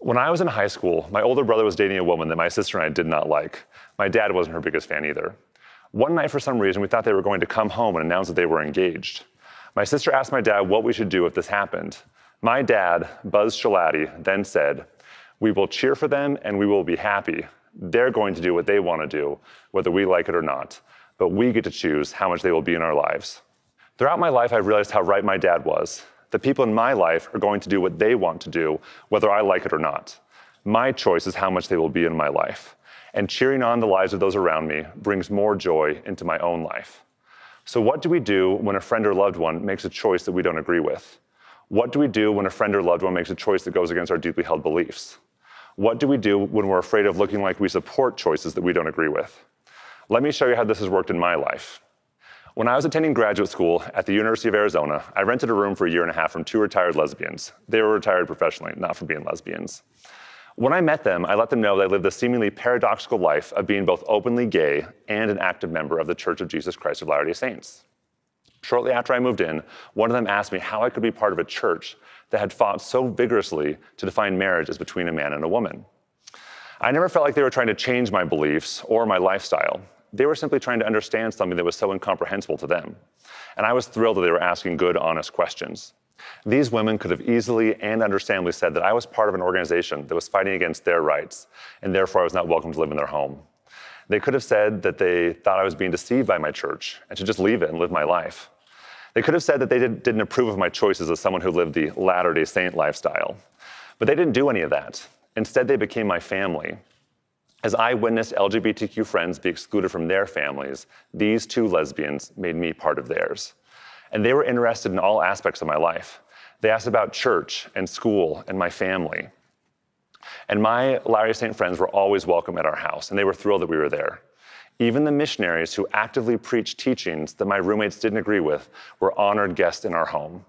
When I was in high school, my older brother was dating a woman that my sister and I did not like. My dad wasn't her biggest fan either. One night, for some reason, we thought they were going to come home and announce that they were engaged. My sister asked my dad what we should do if this happened. My dad, Buzz Shalati, then said, We will cheer for them and we will be happy. They're going to do what they want to do, whether we like it or not, but we get to choose how much they will be in our lives. Throughout my life, I've realized how right my dad was. The people in my life are going to do what they want to do, whether I like it or not. My choice is how much they will be in my life. And cheering on the lives of those around me brings more joy into my own life. So, what do we do when a friend or loved one makes a choice that we don't agree with? What do we do when a friend or loved one makes a choice that goes against our deeply held beliefs? What do we do when we're afraid of looking like we support choices that we don't agree with? Let me show you how this has worked in my life. When I was attending graduate school at the University of Arizona, I rented a room for a year and a half from two retired lesbians. They were retired professionally, not from being lesbians. When I met them, I let them know that I lived the seemingly paradoxical life of being both openly gay and an active member of The Church of Jesus Christ of Latter day Saints. Shortly after I moved in, one of them asked me how I could be part of a church that had fought so vigorously to define marriage as between a man and a woman. I never felt like they were trying to change my beliefs or my lifestyle. They were simply trying to understand something that was so incomprehensible to them. And I was thrilled that they were asking good, honest questions. These women could have easily and understandably said that I was part of an organization that was fighting against their rights, and therefore I was not welcome to live in their home. They could have said that they thought I was being deceived by my church and to just leave it and live my life. They could have said that they did, not approve of my choices as someone who lived the Latter day Saint lifestyle. But they didn't do any of that. Instead, they became my family, as I witnessed LGBTQ friends be excluded from their families, these two lesbians made me part of theirs. And they were interested in all aspects of my life. They asked about church and school and my family. And my Larry St. friends were always welcome at our house, and they were thrilled that we were there. Even the missionaries who actively preached teachings that my roommates didn't agree with were honored guests in our home.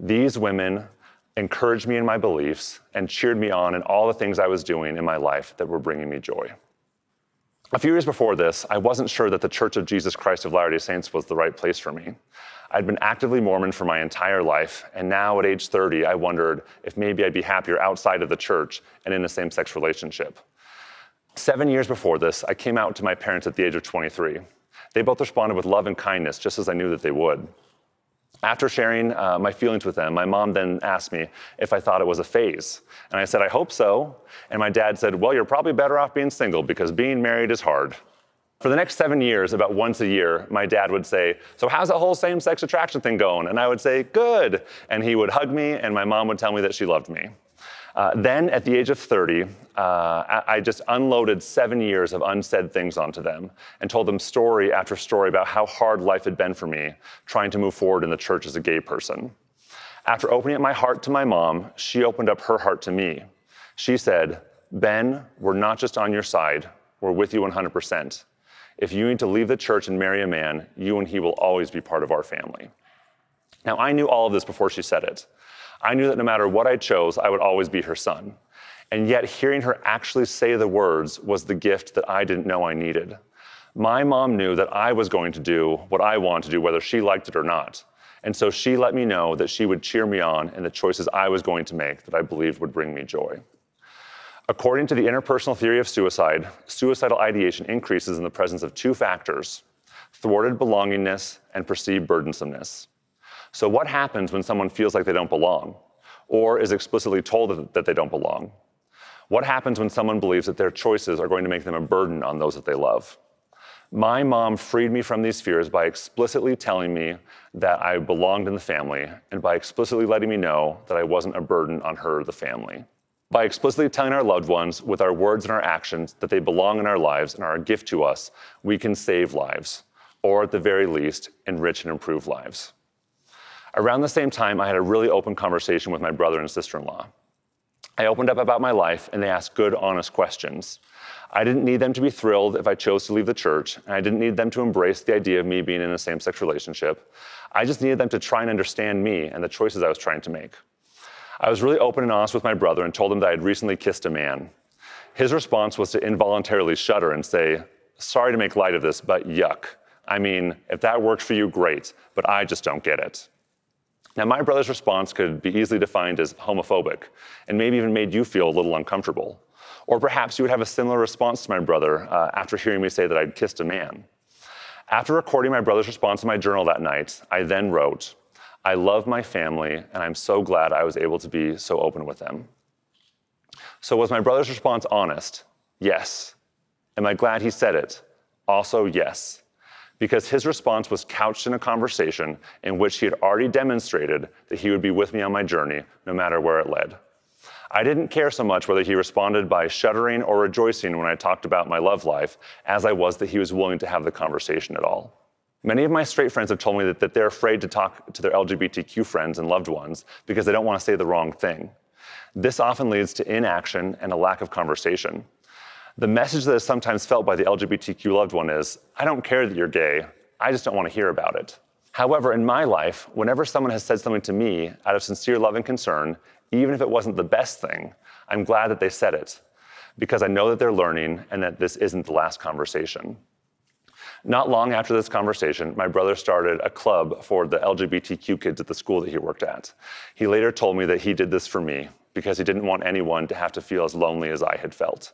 These women encouraged me in my beliefs, and cheered me on in all the things I was doing in my life that were bringing me joy. A few years before this, I wasn't sure that the Church of Jesus Christ of Latter day Saints was the right place for me. I'd been actively Mormon for my entire life, and now at age 30, I wondered if maybe I'd be happier outside of the church and in a same sex relationship. Seven years before this, I came out to my parents at the age of 23. They both responded with love and kindness, just as I knew that they would. After sharing uh, my feelings with them, my mom then asked me if I thought it was a phase. And I said, I hope so. And my dad said, Well, you're probably better off being single because being married is hard. For the next seven years, about once a year, my dad would say, So, how's that whole same sex attraction thing going? And I would say, Good. And he would hug me, and my mom would tell me that she loved me. Uh, then, at the age of 30, uh, I just unloaded seven years of unsaid things onto them and told them story after story about how hard life had been for me trying to move forward in the church as a gay person. After opening up my heart to my mom, she opened up her heart to me. She said, Ben, we're not just on your side, we're with you 100%. If you need to leave the church and marry a man, you and he will always be part of our family. Now, I knew all of this before she said it. I knew that no matter what I chose, I would always be her son. And yet, hearing her actually say the words was the gift that I didn't know I needed. My mom knew that I was going to do what I wanted to do, whether she liked it or not. And so she let me know that she would cheer me on in the choices I was going to make that I believed would bring me joy. According to the interpersonal theory of suicide, suicidal ideation increases in the presence of two factors thwarted belongingness and perceived burdensomeness. So what happens when someone feels like they don't belong or is explicitly told that they don't belong? What happens when someone believes that their choices are going to make them a burden on those that they love? My mom freed me from these fears by explicitly telling me that I belonged in the family and by explicitly letting me know that I wasn't a burden on her or the family. By explicitly telling our loved ones with our words and our actions that they belong in our lives and are a gift to us, we can save lives, or at the very least, enrich and improve lives. Around the same time, I had a really open conversation with my brother and sister in law. I opened up about my life, and they asked good, honest questions. I didn't need them to be thrilled if I chose to leave the church, and I didn't need them to embrace the idea of me being in a same sex relationship. I just needed them to try and understand me and the choices I was trying to make. I was really open and honest with my brother and told him that I had recently kissed a man. His response was to involuntarily shudder and say, Sorry to make light of this, but yuck. I mean, if that works for you, great, but I just don't get it. Now, my brother's response could be easily defined as homophobic, and maybe even made you feel a little uncomfortable. Or perhaps you would have a similar response to my brother uh, after hearing me say that I'd kissed a man. After recording my brother's response in my journal that night, I then wrote, I love my family, and I'm so glad I was able to be so open with them. So, was my brother's response honest? Yes. Am I glad he said it? Also, yes because his response was couched in a conversation in which he had already demonstrated that he would be with me on my journey, no matter where it led. I didn't care so much whether he responded by shuddering or rejoicing when I talked about my love life, as I was that he was willing to have the conversation at all. Many of my straight friends have told me that, that they're afraid to talk to their LGBTQ friends and loved ones because they don't want to say the wrong thing. This often leads to inaction and a lack of conversation the message that is sometimes felt by the LGBTQ loved one is I don't care that you're gay, I just don't want to hear about it. However, in my life, whenever someone has said something to me out of sincere love and concern, even if it wasn't the best thing, I'm glad that they said it because I know that they're learning and that this isn't the last conversation. Not long after this conversation, my brother started a club for the LGBTQ kids at the school that he worked at. He later told me that he did this for me because he didn't want anyone to have to feel as lonely as I had felt.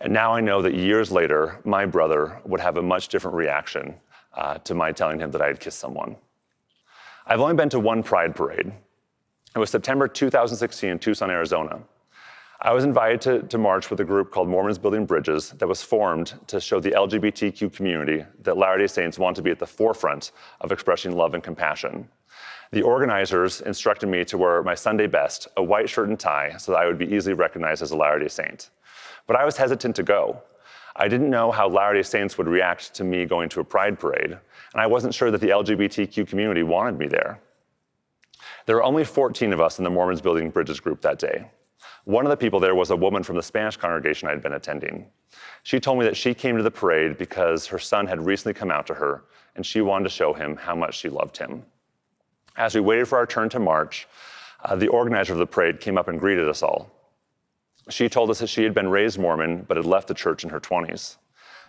And now I know that years later, my brother would have a much different reaction uh, to my telling him that I had kissed someone. I've only been to one Pride parade. It was September 2016 in Tucson, Arizona. I was invited to, to march with a group called Mormons Building Bridges that was formed to show the LGBTQ community that Latter day Saints want to be at the forefront of expressing love and compassion. The organizers instructed me to wear my Sunday best, a white shirt and tie, so that I would be easily recognized as a Latter day Saint. But I was hesitant to go. I didn't know how Latter-day Saints would react to me going to a pride parade, and I wasn't sure that the LGBTQ community wanted me there. There were only 14 of us in the Mormons Building Bridges group that day. One of the people there was a woman from the Spanish congregation I'd been attending. She told me that she came to the parade because her son had recently come out to her, and she wanted to show him how much she loved him. As we waited for our turn to march, uh, the organizer of the parade came up and greeted us all. She told us that she had been raised Mormon but had left the church in her 20s.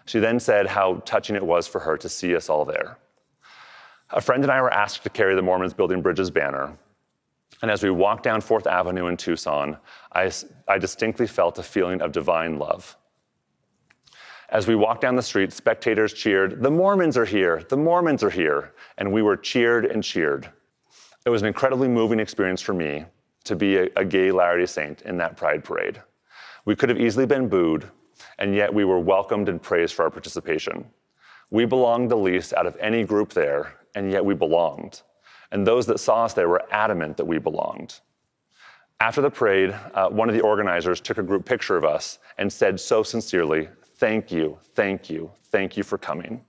She then said how touching it was for her to see us all there. A friend and I were asked to carry the Mormons Building Bridges banner. And as we walked down Fourth Avenue in Tucson, I, I distinctly felt a feeling of divine love. As we walked down the street, spectators cheered, The Mormons are here! The Mormons are here! And we were cheered and cheered. It was an incredibly moving experience for me to be a, a gay Latter day Saint in that pride parade. We could have easily been booed, and yet we were welcomed and praised for our participation. We belonged the least out of any group there, and yet we belonged. And those that saw us there were adamant that we belonged. After the parade, uh, one of the organizers took a group picture of us and said so sincerely, Thank you, thank you, thank you for coming.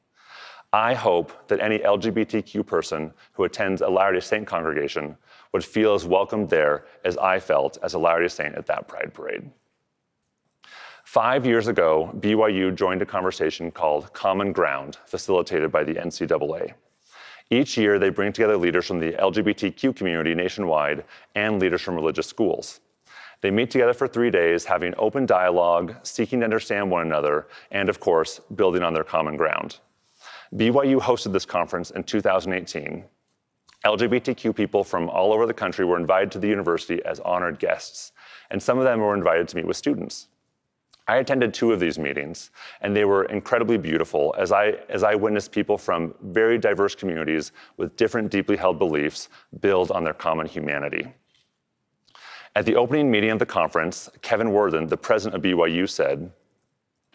I hope that any LGBTQ person who attends a Latter day Saint congregation would feel as welcomed there as I felt as a Latter day Saint at that Pride Parade. Five years ago, BYU joined a conversation called Common Ground, facilitated by the NCAA. Each year, they bring together leaders from the LGBTQ community nationwide and leaders from religious schools. They meet together for three days, having open dialogue, seeking to understand one another, and of course, building on their common ground. BYU hosted this conference in 2018. LGBTQ people from all over the country were invited to the university as honored guests, and some of them were invited to meet with students. I attended two of these meetings, and they were incredibly beautiful as I, as I witnessed people from very diverse communities with different deeply held beliefs build on their common humanity. At the opening meeting of the conference, Kevin Worthen, the president of BYU, said,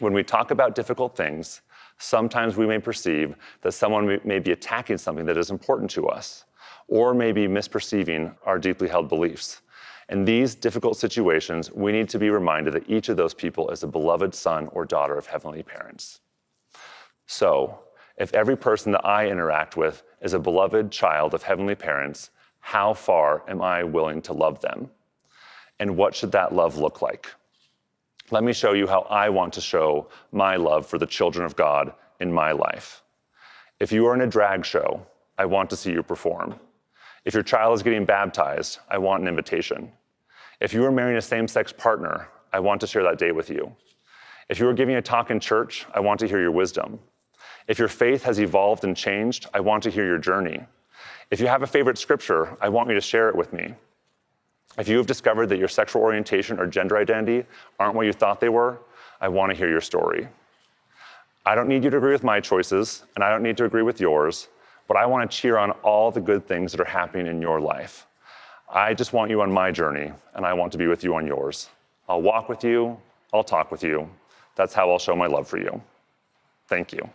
When we talk about difficult things, sometimes we may perceive that someone may be attacking something that is important to us, or may be misperceiving our deeply held beliefs. In these difficult situations, we need to be reminded that each of those people is a beloved son or daughter of heavenly parents. So, if every person that I interact with is a beloved child of heavenly parents, how far am I willing to love them? And what should that love look like? Let me show you how I want to show my love for the children of God in my life. If you are in a drag show, I want to see you perform. If your child is getting baptized, I want an invitation. If you are marrying a same sex partner, I want to share that day with you. If you are giving a talk in church, I want to hear your wisdom. If your faith has evolved and changed, I want to hear your journey. If you have a favorite scripture, I want you to share it with me. If you have discovered that your sexual orientation or gender identity aren't what you thought they were, I want to hear your story. I don't need you to agree with my choices, and I don't need to agree with yours, but I want to cheer on all the good things that are happening in your life. I just want you on my journey, and I want to be with you on yours. I'll walk with you, I'll talk with you. That's how I'll show my love for you. Thank you.